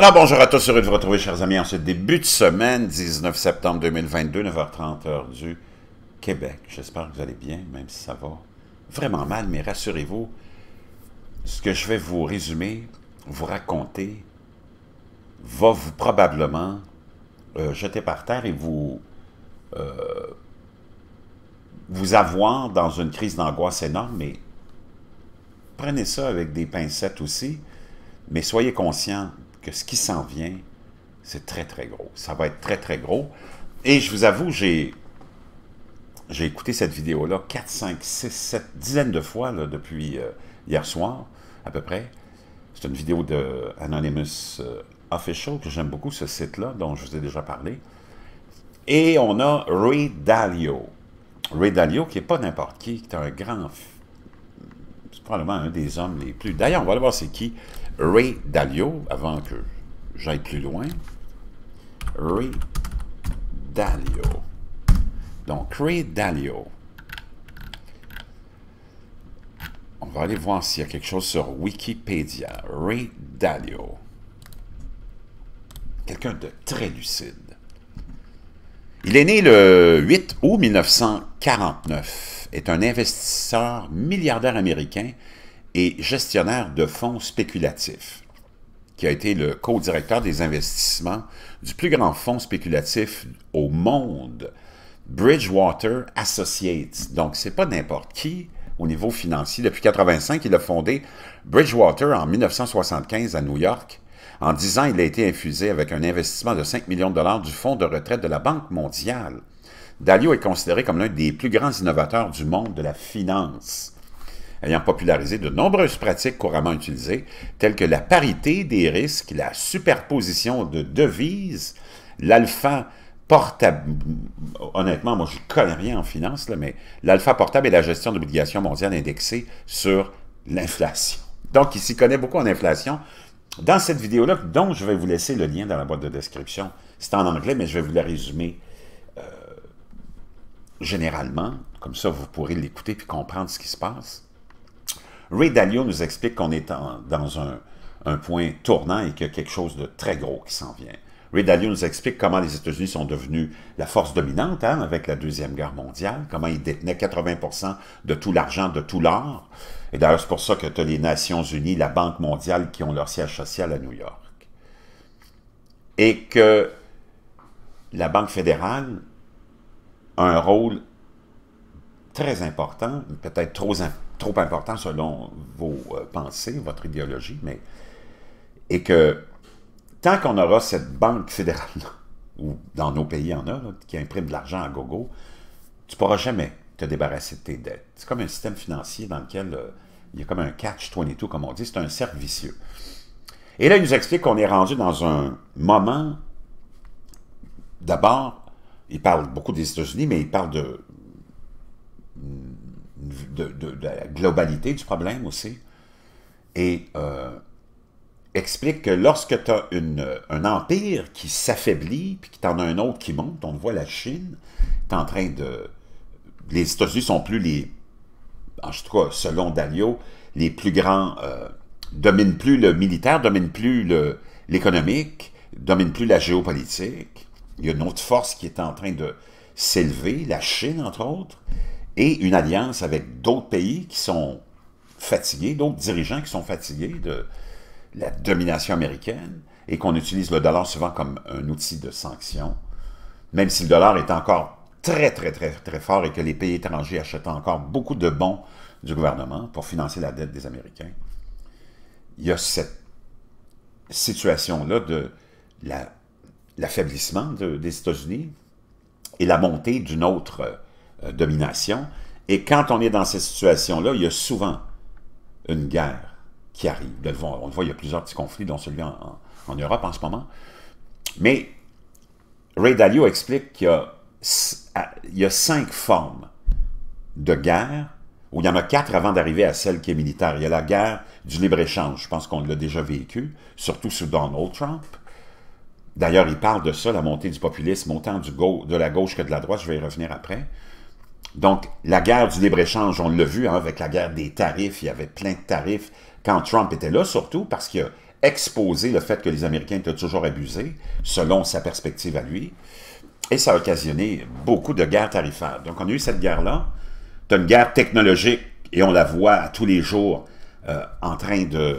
Alors bonjour à tous, heureux de vous retrouver chers amis en ce début de semaine, 19 septembre 2022, 9h30 heure du Québec. J'espère que vous allez bien, même si ça va vraiment mal, mais rassurez-vous, ce que je vais vous résumer, vous raconter, va vous probablement euh, jeter par terre et vous, euh, vous avoir dans une crise d'angoisse énorme, mais prenez ça avec des pincettes aussi, mais soyez conscient que ce qui s'en vient, c'est très, très gros. Ça va être très, très gros. Et je vous avoue, j'ai j'ai écouté cette vidéo-là 4, 5, 6, 7 dizaines de fois là, depuis euh, hier soir, à peu près. C'est une vidéo de Anonymous euh, Official que j'aime beaucoup, ce site-là, dont je vous ai déjà parlé. Et on a Ray Dalio. Ray Dalio, qui n'est pas n'importe qui, qui est un grand... C'est probablement un des hommes les plus... D'ailleurs, on va aller voir c'est qui. Ray Dalio, avant que j'aille plus loin, Ray Dalio. Donc, Ray Dalio. On va aller voir s'il y a quelque chose sur Wikipédia. Ray Dalio. Quelqu'un de très lucide. Il est né le 8 août 1949, est un investisseur milliardaire américain et gestionnaire de fonds spéculatifs, qui a été le co-directeur des investissements du plus grand fonds spéculatif au monde, Bridgewater Associates. Donc, ce n'est pas n'importe qui au niveau financier. Depuis 1985, il a fondé Bridgewater en 1975 à New York. En 10 ans, il a été infusé avec un investissement de 5 millions de dollars du fonds de retraite de la Banque mondiale. Dalio est considéré comme l'un des plus grands innovateurs du monde de la finance ayant popularisé de nombreuses pratiques couramment utilisées, telles que la parité des risques, la superposition de devises, l'alpha portable, honnêtement, moi je connais rien en finance, mais l'alpha portable est la gestion d'obligations mondiales indexées sur l'inflation. Donc, il s'y connaît beaucoup en inflation. Dans cette vidéo-là, dont je vais vous laisser le lien dans la boîte de description, c'est en anglais, mais je vais vous la résumer euh, généralement. Comme ça, vous pourrez l'écouter puis comprendre ce qui se passe. Ray Dalio nous explique qu'on est dans un, point tournant et qu'il y a quelque chose de très gros qui s'en vient. Ray Dalio nous explique comment les États-Unis sont devenus la force dominante hein, avec la Deuxième Guerre mondiale, comment ils détenaient 80 de tout l'argent, de tout l'or. Et d'ailleurs, c'est pour ça que tu as les Nations Unies, la Banque mondiale qui ont leur siège social à New York. Et que la Banque fédérale a un rôle très important, peut-être trop important trop important selon vos euh, pensées, votre idéologie, mais et que tant qu'on aura cette banque fédérale, ou dans nos pays, en a, qui imprime de l'argent à gogo, tu ne pourras jamais te débarrasser de tes dettes. C'est comme un système financier dans lequel euh, il y a comme un catch-22, comme on dit, c'est un cercle vicieux. Et là, il nous explique qu'on est rendu dans un moment, d'abord, il parle beaucoup des États-Unis, mais il parle de, de, la globalité du problème aussi. Et euh, explique que lorsque tu as une, un empire qui s'affaiblit, puis que tu en as un autre qui monte, on voit la Chine, tu en train de... Les États-Unis sont plus les... En tout cas, selon Dalio, les plus grands... Euh, dominent plus le militaire, dominent plus l'économique, dominent plus la géopolitique. Il y a une autre force qui est en train de s'élever, la Chine, entre autres et une alliance avec d'autres pays qui sont fatigués, d'autres dirigeants qui sont fatigués de la domination américaine et qu'on utilise le dollar souvent comme un outil de sanction, même si le dollar est encore très, très, très, très fort et que les pays étrangers achètent encore beaucoup de bons du gouvernement pour financer la dette des Américains. Il y a cette situation-là de l'affaiblissement des États-Unis et la montée d'une autre euh, euh, domination. Et quand on est dans cette situation-là, il y a souvent une guerre qui arrive. on le voit, il y a plusieurs petits conflits, dont celui en, Europe en ce moment. Mais Ray Dalio explique qu'il y, a cinq formes de guerre, où il y en a quatre avant d'arriver à celle qui est militaire. Il y a la guerre du libre-échange, je pense qu'on l'a déjà vécu, surtout sous Donald Trump. D'ailleurs, il parle de ça, la montée du populisme, autant de la gauche que de la droite, je vais y revenir après. Donc, la guerre du libre-échange, on l'a vu hein, avec la guerre des tarifs, il y avait plein de tarifs quand Trump était là, surtout parce qu'il a exposé le fait que les Américains étaient toujours abusés, selon sa perspective à lui, et ça a occasionné beaucoup de guerres tarifaires. Donc, on a eu cette guerre-là. Tu une guerre technologique, et on la voit tous les jours euh, en train de,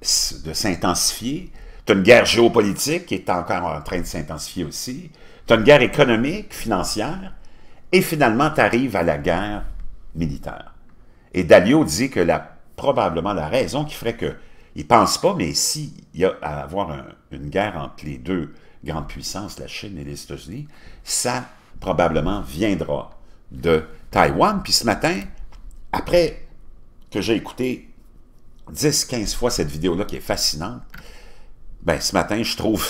s'intensifier. Tu une guerre géopolitique qui est encore en train de s'intensifier aussi. Tu une guerre économique, financière, et finalement, tu arrives à la guerre militaire. Et Dalio dit que la, probablement la raison qui ferait que, il pense pas, mais s'il y a à avoir une guerre entre les deux grandes puissances, la Chine et les États-Unis, ça probablement viendra de Taïwan. Puis ce matin, après que j'ai écouté 10-15 fois cette vidéo-là qui est fascinante, ben, ce matin, je trouve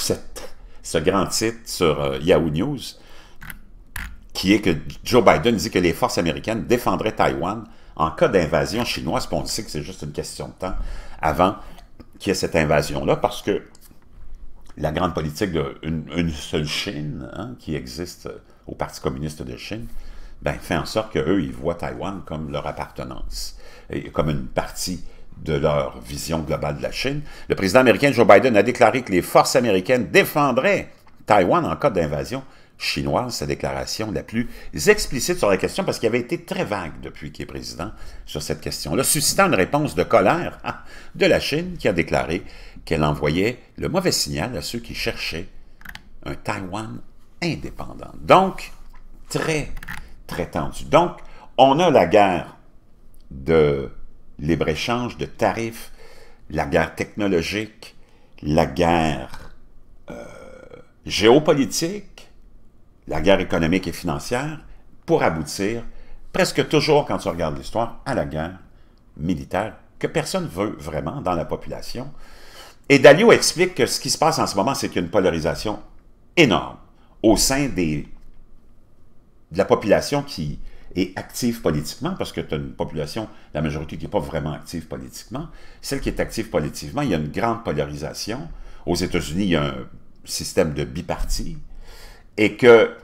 ce grand titre sur euh, Yahoo News qui est que Joe Biden dit que les forces américaines défendraient Taïwan en cas d'invasion chinoise, puis on sait que c'est juste une question de temps avant qu'il y ait cette invasion-là, parce que la grande politique d'une une seule Chine hein, qui existe au Parti communiste de Chine, ben, fait en sorte qu'eux, ils voient Taïwan comme leur appartenance, et comme une partie de leur vision globale de la Chine. Le président américain Joe Biden a déclaré que les forces américaines défendraient Taïwan en cas d'invasion chinoise, sa déclaration la plus explicite sur la question, parce qu'il avait été très vague depuis qu'il est président sur cette question-là, suscitant une réponse de colère hein, de la Chine qui a déclaré qu'elle envoyait le mauvais signal à ceux qui cherchaient un Taïwan indépendant. Donc, très, très tendu. Donc, on a la guerre de libre-échange, de tarifs, la guerre technologique, la guerre euh, géopolitique, la guerre économique et financière pour aboutir, presque toujours quand tu regardes l'histoire, à la guerre militaire que personne ne veut vraiment dans la population. Et Dalio explique que ce qui se passe en ce moment, c'est qu'il y a une polarisation énorme au sein des, de la population qui est active politiquement, parce que tu as une population, la majorité qui n'est pas vraiment active politiquement. Celle qui est active politiquement, il y a une grande polarisation. Aux États-Unis, il y a un système de bipartie et que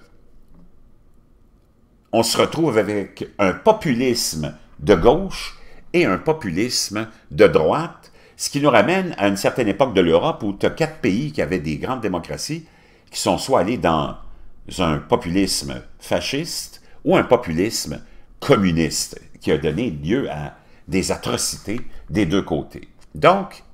on se retrouve avec un populisme de gauche et un populisme de droite, ce qui nous ramène à une certaine époque de l'Europe où tu as quatre pays qui avaient des grandes démocraties qui sont soit allés dans un populisme fasciste ou un populisme communiste qui a donné lieu à des atrocités des deux côtés. Donc,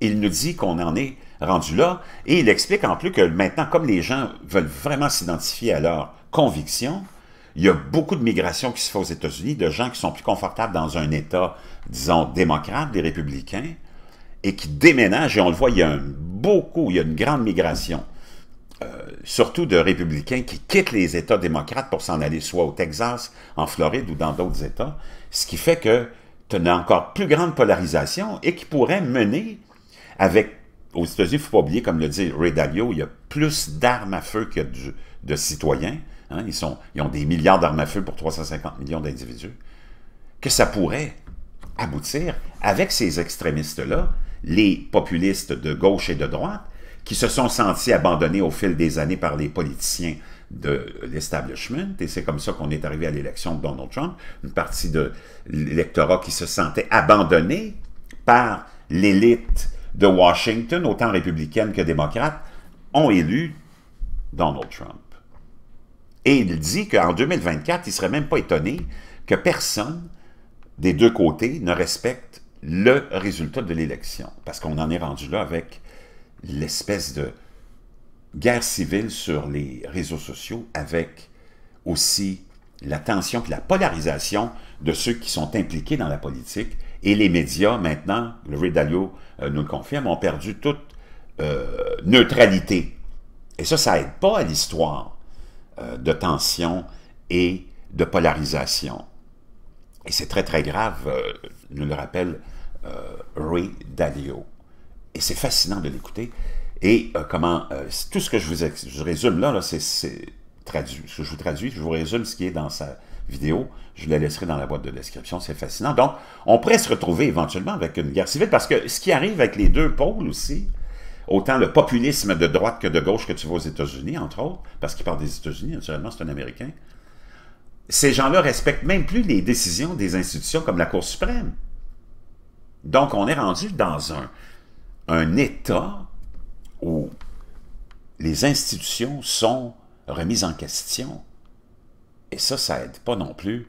il nous dit qu'on en est rendu là. Et il explique en plus que maintenant, comme les gens veulent vraiment s'identifier à leur conviction, il y a beaucoup de migration qui se fait aux États-Unis, de gens qui sont plus confortables dans un État, disons, démocrate, des républicains, et qui déménagent, et on le voit, il y a beaucoup, il y a une grande migration, euh, surtout de républicains qui quittent les États démocrates pour s'en aller soit au Texas, en Floride ou dans d'autres États, ce qui fait que tu as encore plus grande polarisation et qui pourrait mener, avec aux États-Unis, il ne faut pas oublier, comme le dit Ray Dalio, il y a plus d'armes à feu que de, de citoyens. Hein. ils, ils ont des milliards d'armes à feu pour 350 millions d'individus. Que ça pourrait aboutir avec ces extrémistes-là, les populistes de gauche et de droite, qui se sont sentis abandonnés au fil des années par les politiciens de l'establishment, et c'est comme ça qu'on est arrivé à l'élection de Donald Trump, une partie de l'électorat qui se sentait abandonnée par l'élite de Washington, autant républicaine que démocrates, ont élu Donald Trump. Et il dit qu'en 2024, il ne serait même pas étonné que personne des deux côtés ne respecte le résultat de l'élection. Parce qu'on en est rendu là avec l'espèce de guerre civile sur les réseaux sociaux, avec aussi la tension et la polarisation de ceux qui sont impliqués dans la politique et les médias, maintenant, le Ray Dalio euh, nous le confirme, ont perdu toute euh, neutralité. Et ça, ça aide pas à l'histoire euh, de tension et de polarisation. Et c'est très, très grave, nous le rappelle Ray Dalio. Et c'est fascinant de l'écouter. Et comment... tout ce que je vous je résume là, là c'est traduit. Ce que je vous traduis, je vous résume ce qui est dans sa vidéo. Je la laisserai dans la boîte de description, c'est fascinant. Donc, on pourrait se retrouver éventuellement avec une guerre civile, parce que ce qui arrive avec les deux pôles aussi, autant le populisme de droite que de gauche que tu vois aux États-Unis, entre autres, parce qu'il parle des États-Unis, naturellement, c'est un Américain, ces gens-là respectent même plus les décisions des institutions comme la Cour suprême. Donc, on est rendu dans un, un État où les institutions sont remises en question. Et ça, ça aide pas non plus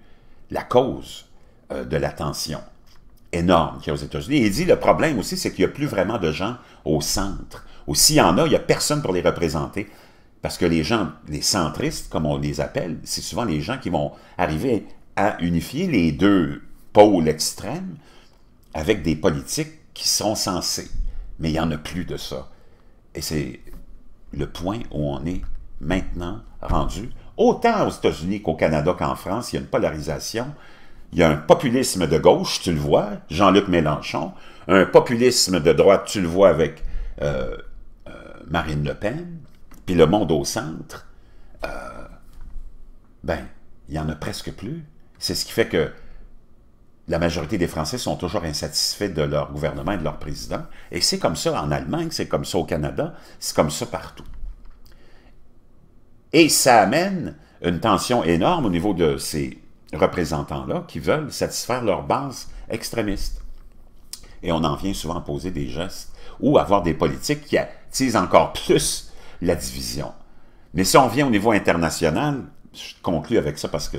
la cause euh, de la tension énorme qu'il y a aux États-Unis. Et il dit, le problème aussi, c'est qu'il n'y a plus vraiment de gens au centre. Ou s'il y en a, il n'y a personne pour les représenter. Parce que les gens, les centristes, comme on les appelle, c'est souvent les gens qui vont arriver à unifier les deux pôles extrêmes avec des politiques qui sont censées. Mais il n'y en a plus de ça. Et c'est le point où on est maintenant rendu. Autant aux États-Unis qu'au Canada qu'en France, il y a une polarisation. Il y a un populisme de gauche, tu le vois, Jean-Luc Mélenchon. Un populisme de droite, tu le vois avec euh, euh, Marine Le Pen. Puis le monde au centre. Euh, ben, il n'y en a presque plus. C'est ce qui fait que la majorité des Français sont toujours insatisfaits de leur gouvernement et de leur président. Et c'est comme ça en Allemagne, c'est comme ça au Canada, c'est comme ça partout. Et ça amène une tension énorme au niveau de ces représentants-là qui veulent satisfaire leur base extrémiste. Et on en vient souvent poser des gestes ou avoir des politiques qui attisent encore plus la division. Mais si on vient au niveau international, je conclue avec ça parce que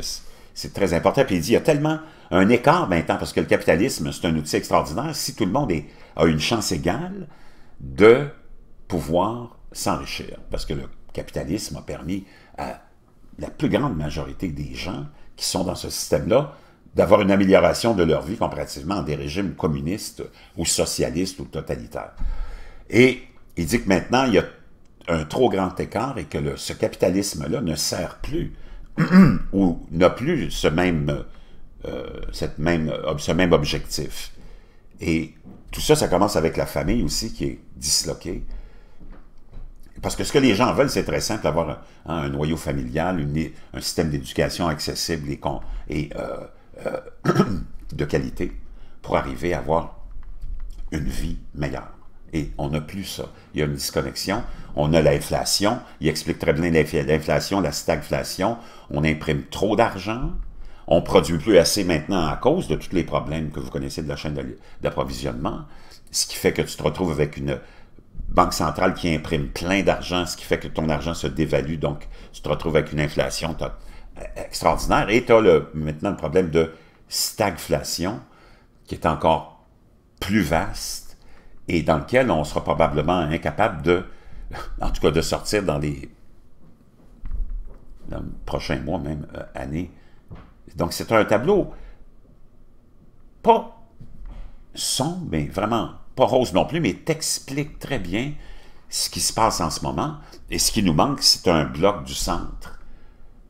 c'est très important. Puis il dit, il y a tellement un écart maintenant, parce que le capitalisme, c'est un outil extraordinaire. Si tout le monde a une chance égale de pouvoir s'enrichir, parce que le capitalisme a permis à la plus grande majorité des gens qui sont dans ce système-là d'avoir une amélioration de leur vie comparativement à des régimes communistes ou socialistes ou totalitaires. Et il dit que maintenant, il y a un trop grand écart et que ce capitalisme-là ne sert plus ou n'a plus ce même, euh, même, ce même objectif. Et tout ça, ça commence avec la famille aussi qui est disloquée. Parce que ce que les gens veulent, c'est très simple, avoir un noyau familial, un système d'éducation accessible et, euh, euh, de qualité pour arriver à avoir une vie meilleure. Et on n'a plus ça. Il y a une disconnexion. On a l'inflation. Il explique très bien l'inflation, la stagflation. On imprime trop d'argent. On ne produit plus assez maintenant à cause de tous les problèmes que vous connaissez de la chaîne d'approvisionnement. Ce qui fait que tu te retrouves avec une, banque centrale qui imprime plein d'argent, ce qui fait que ton argent se dévalue, donc tu te retrouves avec une inflation euh, extraordinaire. Et tu as le, maintenant le problème de stagflation, qui est encore plus vaste et dans lequel on sera probablement incapable de, en tout cas de sortir dans les, prochains mois, même euh, années. Donc c'est un tableau pas sombre, mais vraiment pas rose non plus, mais t'explique très bien ce qui se passe en ce moment. Et ce qui nous manque, c'est un bloc du centre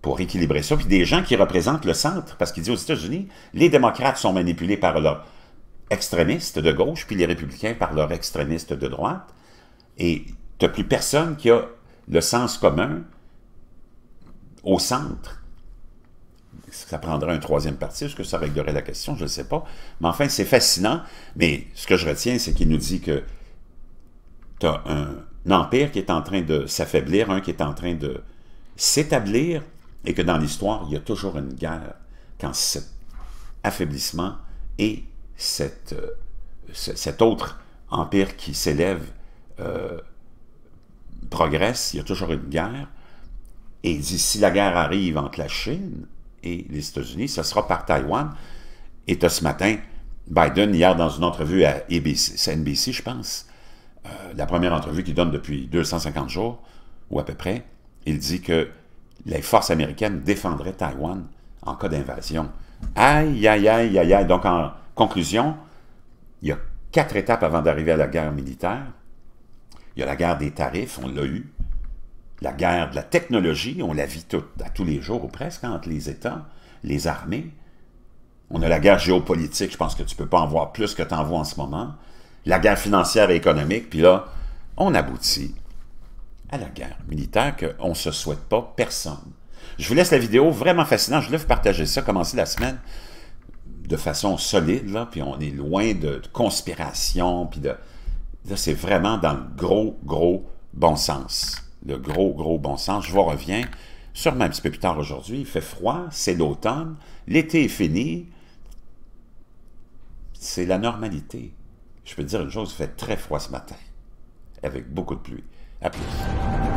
pour équilibrer ça. Puis des gens qui représentent le centre, parce qu'il dit aux États-Unis, les démocrates sont manipulés par leurs extrémistes de gauche, puis les républicains par leurs extrémistes de droite. Et tu plus personne qui a le sens commun au centre ça prendrait un troisième parti. Est-ce que ça réglerait la question? Je ne sais pas. Mais enfin, c'est fascinant. Mais ce que je retiens, c'est qu'il nous dit que tu as un, empire qui est en train de s'affaiblir, un qui est en train de s'établir, et que dans l'histoire, il y a toujours une guerre quand cet affaiblissement et euh, cet autre empire qui s'élève euh, progresse, il y a toujours une guerre. Et il si la guerre arrive entre la Chine et les États-Unis, ce sera par Taïwan. Et ce matin, Biden, hier, dans une entrevue à CNBC, je pense, euh, la première entrevue qu'il donne depuis 250 jours, ou à peu près, il dit que les forces américaines défendraient Taïwan en cas d'invasion. Aïe, aïe, aïe, aïe, aïe. Donc, en conclusion, il y a quatre étapes avant d'arriver à la guerre militaire. Il y a la guerre des tarifs, on l'a eu la guerre de la technologie, on la vit à tous les jours ou presque entre les États, les armées. On a la guerre géopolitique, je pense que tu ne peux pas en voir plus que tu en vois en ce moment. La guerre financière et économique, puis là, on aboutit à la guerre militaire qu'on ne se souhaite pas personne. Je vous laisse la vidéo vraiment fascinante. Je voulais vous partager ça, commencer la semaine de façon solide, là, puis on est loin de, conspiration, puis de... Là, c'est vraiment dans le gros, gros bon sens le gros, gros bon sens. Je vous reviens, sûrement un petit peu plus tard aujourd'hui. Il fait froid, c'est l'automne, l'été est fini. C'est la normalité. Je peux dire une chose, il fait très froid ce matin, avec beaucoup de pluie. À plus.